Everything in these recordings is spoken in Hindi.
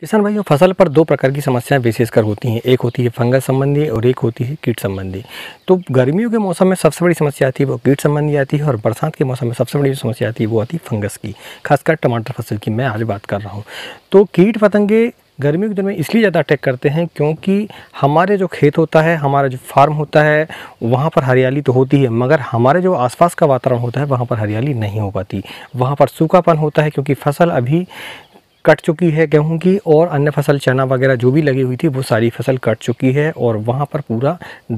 किसान भाइयों फसल पर दो प्रकार की समस्याएं विशेषकर होती हैं एक होती है फंगस संबंधी और एक होती है कीट संबंधी तो गर्मियों के मौसम में सबसे बड़ी समस्या आती है वो कीट संबंधी आती है और बरसात के मौसम में सबसे बड़ी जो समस्या आती है वो आती है फंगस की खासकर टमाटर फसल की मैं आज बात कर रहा हूँ तो कीट पतंगे गर्मियों के दिन में इसलिए ज़्यादा अटैक करते हैं क्योंकि हमारे जो खेत होता है हमारा जो फार्म होता है वहाँ पर हरियाली तो होती है मगर हमारे जो आसपास का वातावरण होता है वहाँ पर हरियाली नहीं हो पाती वहाँ पर सूखापन होता है क्योंकि फसल अभी कट चुकी है गेहूं की और अन्य फसल चना वगैरह जो भी लगी हुई थी वो सारी फसल कट चुकी है और वहाँ पर पूरा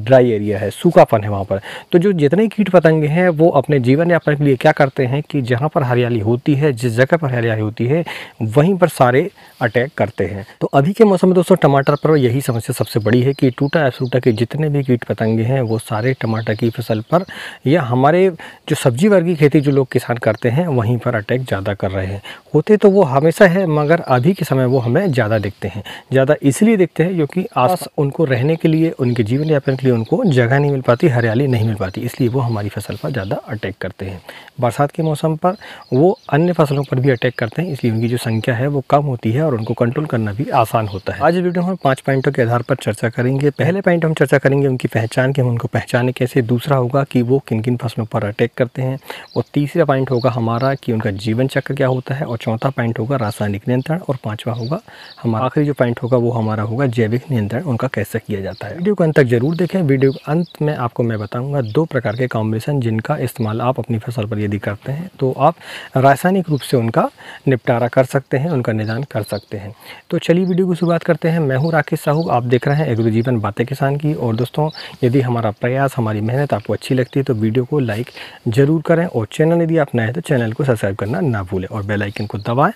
ड्राई एरिया है सूखापन है वहाँ पर तो जो जितने कीट पतंगे हैं वो अपने जीवन यापन के लिए क्या करते हैं कि जहाँ पर हरियाली होती है जिस जगह पर हरियाली होती है वहीं पर सारे अटैक करते हैं तो अभी के मौसम में दोस्तों टमाटर पर यही समस्या सबसे बड़ी है कि टूटा सूटा के जितने भी कीट पतंगे हैं वो सारे टमाटर की फसल पर या हमारे जो सब्जी वर्गी खेती जो लोग किसान करते हैं वहीं पर अटैक ज़्यादा कर रहे हैं होते तो वो हमेशा है मगर अभी के समय वो हमें ज़्यादा देखते हैं ज़्यादा इसलिए देखते हैं क्योंकि आस उनको रहने के लिए उनके जीवन यापन के लिए उनको जगह नहीं मिल पाती हरियाली नहीं मिल पाती इसलिए वो हमारी फसल पर ज़्यादा अटैक करते हैं बरसात के मौसम पर वो अन्य फसलों पर भी अटैक करते हैं इसलिए उनकी जो संख्या है वो कम होती है और उनको कंट्रोल करना भी आसान होता है आज वीडियो हम पाँच पॉइंटों के आधार पर चर्चा करेंगे पहले पॉइंट हम चर्चा करेंगे उनकी पहचान के हम उनको पहचाने कैसे दूसरा होगा कि वो किन किन फसलों पर अटैक करते हैं और तीसरा पॉइंट होगा हमारा कि उनका जीवन चक्र क्या होता है और चौथा पॉइंट होगा रासायनिक रासायनिक नियंत्रण और पाँचवा होगा हमारा आखिरी जो पॉइंट होगा वो हमारा होगा जैविक नियंत्रण उनका कैसे किया जाता है वीडियो को अंत तक जरूर देखें वीडियो के अंत में आपको मैं बताऊंगा दो प्रकार के कॉम्बिनेशन जिनका इस्तेमाल आप अपनी फसल पर यदि करते हैं तो आप रासायनिक रूप से उनका निपटारा कर सकते हैं उनका निदान कर सकते हैं तो चलिए वीडियो की शुरुआत करते हैं मैं हूँ राकेश साहू आप देख रहे हैं एग्रो जीवन बातें किसान की और दोस्तों यदि हमारा प्रयास हमारी मेहनत आपको अच्छी लगती है तो वीडियो को लाइक ज़रूर करें और चैनल यदि आप नए हैं तो चैनल को सब्सक्राइब करना ना भूलें और आइकन को दबाएँ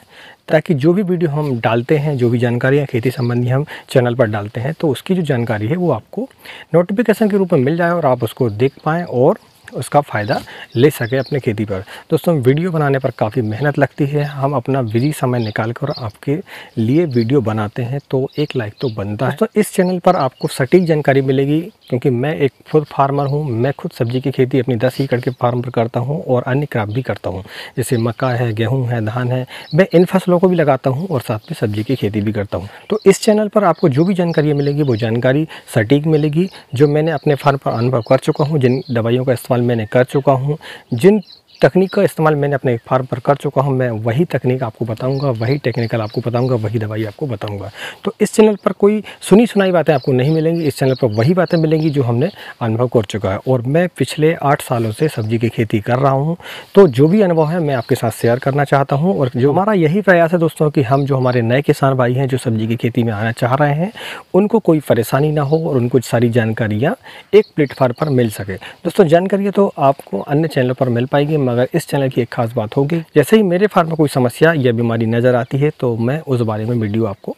ताकि जो भी वीडियो हम डालते हैं जो भी जानकारी खेती संबंधी हम चैनल पर डालते हैं तो उसकी जो जानकारी है वो आपको नोटिफिकेशन के रूप में मिल जाए और आप उसको देख पाएँ और उसका फ़ायदा ले सके अपने खेती पर दोस्तों वीडियो बनाने पर काफ़ी मेहनत लगती है हम अपना बिजी समय निकाल कर आपके लिए वीडियो बनाते हैं तो एक लाइक तो बनता है तो इस चैनल पर आपको सटीक जानकारी मिलेगी क्योंकि मैं एक खुद फार्मर हूँ मैं खुद सब्जी की खेती अपनी दस एकड़ के फार्म पर करता हूँ और अन्य क्राफ्ट भी करता हूँ जैसे मक्का है गेहूँ है धान है मैं इन फसलों को भी लगाता हूँ और साथ में सब्जी की खेती भी करता हूँ तो इस चैनल पर आपको जो भी जानकारी मिलेगी वो जानकारी सटीक मिलेगी जो मैंने अपने फार्म पर अनुभव कर चुका हूँ जिन दवाइयों का इस्तेमाल इस्तेमाल मैंने कर चुका हूँ जिन तकनीक का इस्तेमाल मैंने अपने फार्म पर कर चुका हूँ मैं वही तकनीक आपको बताऊँगा वही टेक्निकल आपको बताऊँगा वही दवाई आपको बताऊँगा तो इस चैनल पर कोई सुनी सुनाई बातें आपको नहीं मिलेंगी इस चैनल पर वही बातें मिलेंगी जो हमने अनुभव कर चुका है और मैं पिछले आठ सालों से सब्जी की खेती कर रहा हूँ तो जो भी अनुभव है मैं आपके साथ शेयर करना चाहता हूँ और जो हमारा यही प्रयास है दोस्तों कि हम जो हमारे नए किसान भाई हैं जो सब्जी की खेती में आना चाह रहे हैं उनको कोई परेशानी ना हो और उनको सारी जानकारियाँ एक प्लेटफार्म पर मिल सके दोस्तों जानकारियाँ तो आपको अन्य चैनलों पर मिल पाएगी मगर इस चैनल की एक खास बात होगी जैसे ही मेरे फार्म में कोई समस्या या बीमारी नज़र आती है तो मैं उस बारे में वीडियो आपको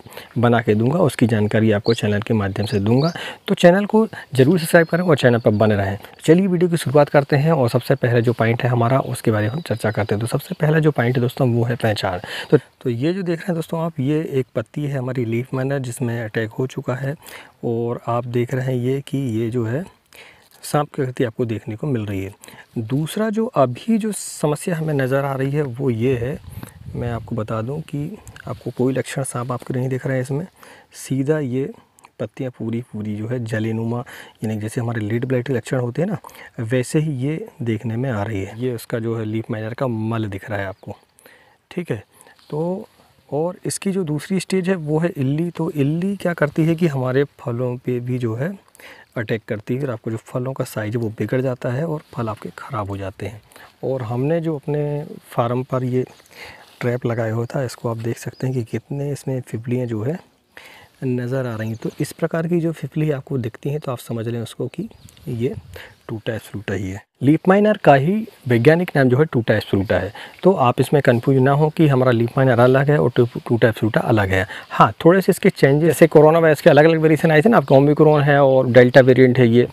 बना के दूंगा उसकी जानकारी आपको चैनल के माध्यम से दूंगा तो चैनल को ज़रूर सब्सक्राइब करें और चैनल पर बने रहें चलिए वीडियो की शुरुआत करते हैं और सबसे पहले जो पॉइंट है हमारा उसके बारे में हम चर्चा करते हैं तो सबसे पहला जो पॉइंट है दोस्तों वो है पहचान तो तो ये जो देख रहे हैं दोस्तों आप ये एक पत्ती है हमारी लीफ मैनर जिसमें अटैक हो चुका है और आप देख रहे हैं ये कि ये जो है सांप की गति आपको देखने को मिल रही है दूसरा जो अभी जो समस्या हमें नज़र आ रही है वो ये है मैं आपको बता दूं कि आपको कोई लक्षण सांप आपके नहीं दिख रहा है इसमें सीधा ये पत्तियाँ पूरी पूरी जो है जलेनुमा यानी जैसे हमारे लेड ब्लाइट के लक्षण होते हैं ना वैसे ही ये देखने में आ रही है ये उसका जो है लीप मैनर का मल दिख रहा है आपको ठीक है तो और इसकी जो दूसरी स्टेज है वो है इल्ली तो इल्ली क्या करती है कि हमारे फलों पे भी जो है अटैक करती है फिर आपको जो फलों का साइज है वो बिगड़ जाता है और फल आपके ख़राब हो जाते हैं और हमने जो अपने फार्म पर ये ट्रैप लगाया हुआ था इसको आप देख सकते हैं कि कितने इसमें फिबलियाँ जो है नज़र आ रही हैं तो इस प्रकार की जो फिफली आपको दिखती हैं तो आप समझ लें उसको कि ये टूटा फ्रूटा ही है लीप माइनर का ही वैज्ञानिक नाम जो है टूटा फ्रूटा है तो आप इसमें कन्फ्यूज ना हो कि हमारा लीप माइनर अलग है और टूटा फ्रूटा अलग है हाँ थोड़े से इसके चेंजेस जैसे कोरोना वायरस के अलग अलग वेरिएशन आए थे ना आपका ओमिक्रोन है और डेल्टा वेरियंट है ये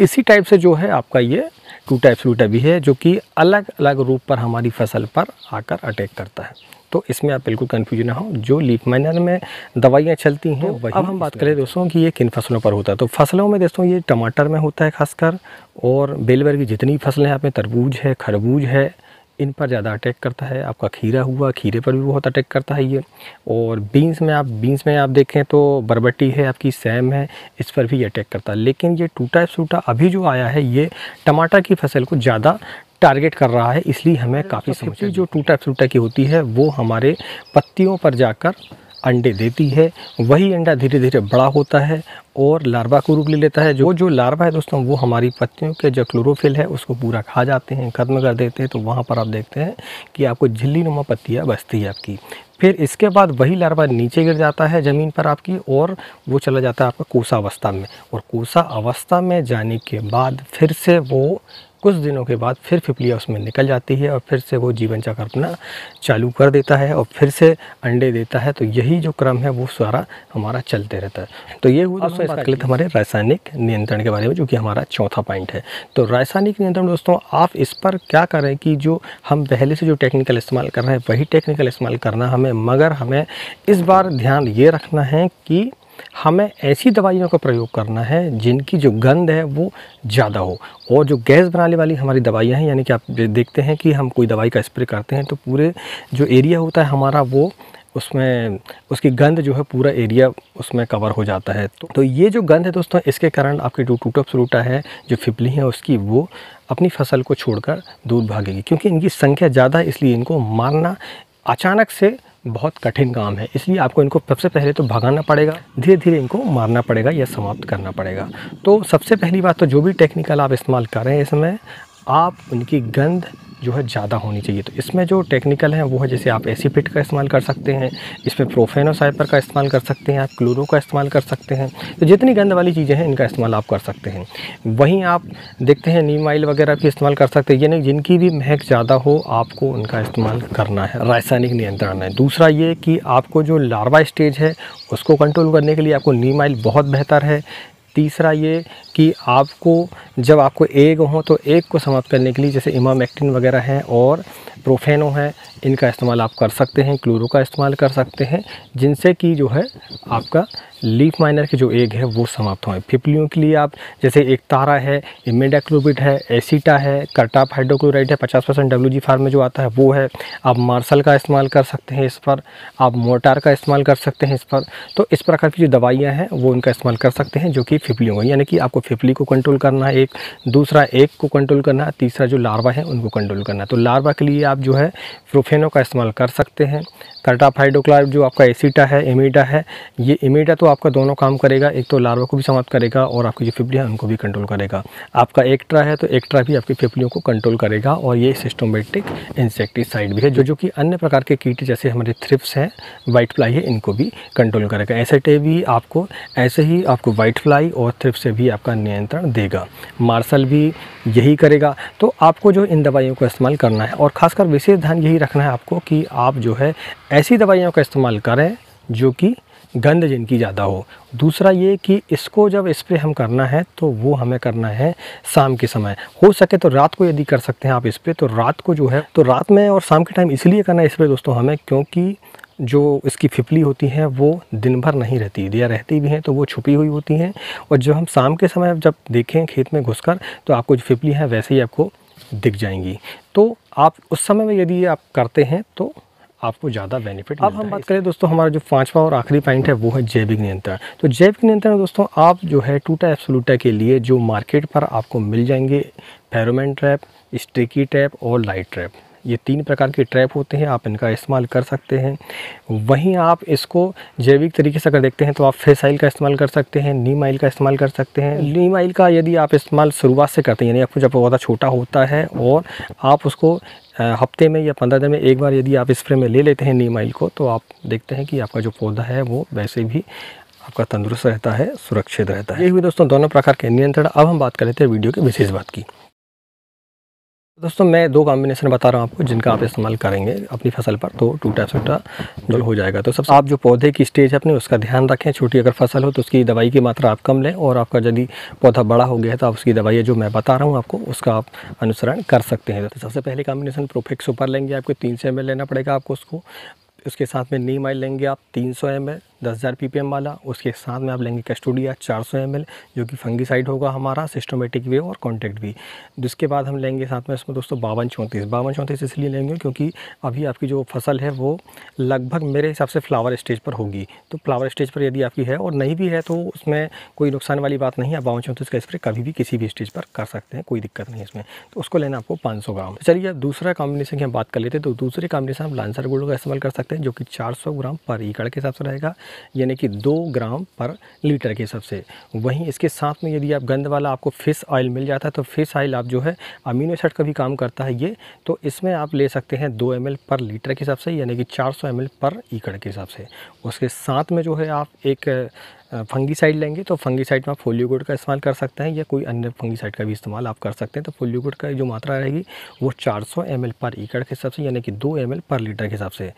इसी टाइप से जो है आपका ये टू टाइप्स फ्रूटा भी है जो कि अलग अलग रूप पर हमारी फसल पर आकर अटैक करता है तो इसमें आप बिल्कुल कन्फ्यूज ना हो जो लीफ माइनर में दवाइयाँ चलती हैं तो अब हम बात करें दोस्तों कि ये किन फसलों पर होता है तो फसलों में दोस्तों ये टमाटर में होता है खासकर और बेलवर की जितनी फसलें आप में तरबूज है खरबूज है इन पर ज़्यादा अटैक करता है आपका खीरा हुआ खीरे पर भी बहुत अटैक करता है ये और बीन्स में आप बीन्स में आप देखें तो बरबटी है आपकी सेम है इस पर भी अटैक करता है लेकिन ये टूटा सूटा अभी जो आया है ये टमाटर की फसल को ज़्यादा टारगेट कर रहा है इसलिए हमें अच्छा, काफ़ी तो समस्या जो टूटा फ्रूटा की होती है वो हमारे पत्तियों पर जाकर अंडे देती है वही अंडा धीरे धीरे बड़ा होता है और लार्वा को रूप ले लेता है जो जो लार्वा है दोस्तों वो हमारी पत्तियों के जो क्लोरोफिल है उसको पूरा खा जाते हैं खत्म कर देते हैं तो वहाँ पर आप देखते हैं कि आपको झिल्ली नुमा पत्तियाँ बचती है आपकी फिर इसके बाद वही लार्वा नीचे गिर जाता है ज़मीन पर आपकी और वो चला जाता है आपका कोसा अवस्था में और कोसा अवस्था में जाने के बाद फिर से वो कुछ दिनों के बाद फिर फिपलिया उसमें निकल जाती है और फिर से वो जीवन चक्र अपना चालू कर देता है और फिर से अंडे देता है तो यही जो क्रम है वो सारा हमारा चलते रहता है तो ये हुआ दोस्तों इसका क्लित हमारे रासायनिक नियंत्रण के बारे में जो कि हमारा चौथा पॉइंट है तो रासायनिक नियंत्रण दोस्तों आप इस पर क्या करें कि जो हम पहले से जो टेक्निकल इस्तेमाल कर रहे हैं वही टेक्निकल इस्तेमाल करना हमें मगर हमें इस बार ध्यान ये रखना है कि हमें ऐसी दवाइयों का प्रयोग करना है जिनकी जो गंध है वो ज़्यादा हो और जो गैस बनाने वाली हमारी दवाइयाँ हैं यानी कि आप देखते हैं कि हम कोई दवाई का स्प्रे करते हैं तो पूरे जो एरिया होता है हमारा वो उसमें उसकी गंध जो है पूरा एरिया उसमें कवर हो जाता है तो, तो ये जो गंध है दोस्तों इसके कारण आपकी जो टूटा फ्रूटा है जो फिपली है उसकी वो अपनी फसल को छोड़कर दूर भागेगी क्योंकि इनकी संख्या ज़्यादा है इसलिए इनको मारना अचानक से बहुत कठिन काम है इसलिए आपको इनको सबसे पहले तो भगाना पड़ेगा धीरे धीरे इनको मारना पड़ेगा या समाप्त करना पड़ेगा तो सबसे पहली बात तो जो भी टेक्निकल आप इस्तेमाल कर रहे हैं इसमें आप उनकी गंध जो है ज़्यादा होनी चाहिए तो इसमें जो टेक्निकल है वो है जैसे आप एसीपिट का इस्तेमाल कर सकते हैं इसमें प्रोफेनोसाइपर का इस्तेमाल कर सकते हैं आप क्लोरो का इस्तेमाल कर सकते हैं तो जितनी गंद वाली चीज़ें हैं इनका इस्तेमाल आप कर सकते हैं वहीं आप देखते हैं नीम ऑइल वगैरह भी इस्तेमाल कर सकते हैं यानी जिनकी भी महक ज़्यादा हो आपको उनका इस्तेमाल करना है रासायनिक नियंत्रण में दूसरा ये कि आपको जो लार्वा स्टेज है उसको कंट्रोल करने के लिए आपको नीम ऑइल बहुत बेहतर है तीसरा ये कि आपको जब आपको एग हो तो एग को समाप्त करने के लिए जैसे इमामेक्टिन वगैरह हैं और प्रोफेनो हैं इनका इस्तेमाल आप कर सकते हैं क्लोरो का इस्तेमाल कर सकते हैं जिनसे कि जो है आपका लीफ माइनर के जो एग है वो समाप्त हो फिपलियों के लिए आप जैसे एक तारा है इमेडाक्लोबिट है एसीटा है करटाप हाइड्रोक्लोराइड है पचास परसेंट डब्ल्यू जी फार्म में जो आता है वो है आप मार्सल का इस्तेमाल कर सकते हैं इस पर आप मोटार का इस्तेमाल कर सकते हैं इस पर तो इस प्रकार की जो दवाइयाँ हैं वो इनका इस्तेमाल कर सकते हैं जो कि फिपलियों यानी कि आपको फिफली को कंट्रोल करना है एक दूसरा एक को कंट्रोल करना है तीसरा जो लार्वा है उनको कंट्रोल करना है तो लार्वा के लिए आप जो है प्रोफेनो का इस्तेमाल कर सकते हैं कर्टाफाइडोक्लार जो आपका एसिटा है एमिडा है ये इमीडा तो आपका दोनों काम करेगा एक तो लार्वा को भी समाप्त करेगा और आपकी जो फिफली है उनको भी कंट्रोल करेगा आपका एक्ट्रा है तो एक्ट्रा भी आपकी फिफलियों को कंट्रोल करेगा और ये सिस्टोमेटिक इंसेक्टिसाइड भी है जो जो कि अन्य प्रकार के कीट जैसे हमारे थ्रिप्स हैं वाइट फ्लाई है इनको भी कंट्रोल करेगा एसेटे भी आपको ऐसे ही आपको वाइट फ्लाई और थ्रिप्स से भी आपका नियंत्रण देगा मार्शल भी यही करेगा तो आपको जो इन दवाइयों का इस्तेमाल करना है और ख़ासकर विशेष ध्यान यही रखना है आपको कि आप जो है ऐसी दवाइयों का इस्तेमाल करें जो कि गंद जिनकी ज़्यादा हो दूसरा ये कि इसको जब स्प्रे हम करना है तो वो हमें करना है शाम के समय हो सके तो रात को यदि कर सकते हैं आप स्प्रे तो रात को जो है तो रात में और शाम के टाइम इसलिए करना है स्प्रे दोस्तों हमें क्योंकि जो इसकी फिपली होती है वो दिन भर नहीं रहती या रहती भी हैं तो वो छुपी हुई होती हैं और जब हम शाम के समय जब देखें खेत में घुसकर तो आपको जो फिफली हैं वैसे ही आपको दिख जाएंगी तो आप उस समय में यदि आप करते हैं तो आपको ज़्यादा बेनिफिट अब हम बात करें दोस्तों हमारा जो पांचवा और आखिरी पॉइंट है वो है जैविक नियंत्रण तो जैविक नियंत्रण दोस्तों आप जो है टूटा एप्सोलूटा के लिए जो मार्केट पर आपको मिल जाएंगे फेरोमेन ट्रैप स्टिकी ट्रैप और लाइट ट्रैप ये तीन प्रकार के ट्रैप होते हैं आप इनका इस्तेमाल कर सकते हैं वहीं आप इसको जैविक तरीके से अगर देखते हैं तो आप फेसाइल का इस्तेमाल कर सकते हैं नीम आइल का इस्तेमाल कर सकते हैं नीम आइल का यदि आप इस्तेमाल शुरुआत से करते हैं यानी आपको जब पौधा छोटा होता है और आप उसको हफ्ते में या पंद्रह दिन में एक बार यदि आप स्प्रे में ले लेते हैं नीम आइल को तो आप देखते हैं कि आपका जो पौधा है वो वैसे भी आपका तंदुरुस्त रहता है सुरक्षित रहता है ये भी दोस्तों दोनों प्रकार के नियंत्रण अब हम बात कर लेते हैं वीडियो की विशेष बात की दोस्तों मैं दो कॉम्बिनेशन बता रहा हूँ आपको जिनका आप इस्तेमाल करेंगे अपनी फसल पर तो टूटा सूटा जो हो जाएगा तो सबसे आप जो पौधे की स्टेज है अपने उसका ध्यान रखें छोटी अगर फसल हो तो उसकी दवाई की मात्रा आप कम लें और आपका यदि पौधा बड़ा हो गया है तो आप उसकी दवाई जो मैं बता रहा हूँ आपको उसका आप अनुसरण कर सकते हैं तो सबसे पहले कॉम्बिनेशन प्रोफेक्ट सुपर लेंगे आपको तीन सौ लेना पड़ेगा आपको उसको उसके साथ में नीम आई लेंगे आप तीन सौ दस हज़ार पी वाला उसके साथ में आप लेंगे कस्टोडिया चार सौ जो कि फंगीसाइड होगा हमारा सिस्टोमेटिक वे और कॉन्टैक्ट भी जिसके बाद हम लेंगे साथ में इसमें दोस्तों बावन चौंतीस बावन चौंतीस इसलिए लेंगे क्योंकि अभी आपकी जो फसल है वो लगभग मेरे हिसाब से फ्लावर स्टेज पर होगी तो फ्लावर स्टेज पर यदि आपकी है और नहीं भी है तो उसमें कोई नुकसान वाली बात नहीं है बावन चौंतीस का स्प्रे कभी भी किसी भी स्टेज पर कर सकते हैं कोई दिक्कत नहीं इसमें तो उसको लेना आपको पाँच सौ ग्राम चलिए दूसरा कॉम्बिनेशन की हम बात कर लेते हैं तो दूसरे कॉम्बिनेशन हम लांसर गोल्ड का इस्तेमाल कर सकते हैं जो कि चार सौ ग्राम पर एकड़ के हिसाब से रहेगा यानी कि दो ग्राम पर लीटर के हिसाब से वहीं इसके साथ में यदि आप गंद वाला आपको फ़िश ऑयल मिल जाता है तो फ़िश ऑयल आप जो है अमीनो एसड का भी काम करता है ये तो इसमें आप ले सकते हैं दो एम पर लीटर के हिसाब से यानी कि चार सौ पर एकड़ के हिसाब से उसके साथ में जो है आप एक फंगीसाइड लेंगे तो फंगीसाइड में आप फोलियोगुड का इस्तेमाल कर सकते हैं या कोई अन्य फंगीसाइड का भी इस्तेमाल आप कर सकते हैं तो फोलियोगुड का जो मात्रा रहेगी वो 400 सौ पर एकड़ के हिसाब से यानी कि 2 एम पर लीटर के हिसाब से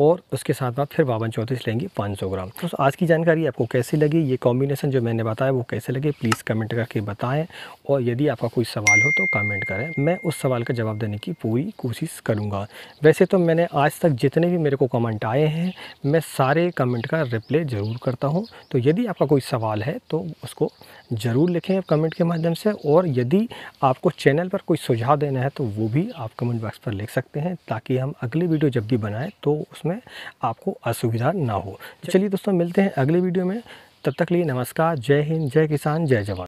और उसके साथ में फिर बावन चौंतीस लेंगे 500 ग्राम तो आज की जानकारी आपको कैसी लगी ये कॉम्बिनेशन जो मैंने बताया वो कैसे लगे प्लीज़ कमेंट करके बताएं और यदि आपका कोई सवाल हो तो कमेंट करें मैं उस सवाल का जवाब देने की पूरी कोशिश करूँगा वैसे तो मैंने आज तक जितने भी मेरे को कमेंट आए हैं मैं सारे कमेंट का रिप्लाई ज़रूर करता हूँ तो यदि आपका कोई सवाल है तो उसको ज़रूर लिखें कमेंट के माध्यम से और यदि आपको चैनल पर कोई सुझाव देना है तो वो भी आप कमेंट बॉक्स पर लिख सकते हैं ताकि हम अगली वीडियो जब भी बनाएं तो उसमें आपको असुविधा ना हो चलिए दोस्तों मिलते हैं अगली वीडियो में तब तक लिए नमस्कार जय हिंद जय किसान जय जवान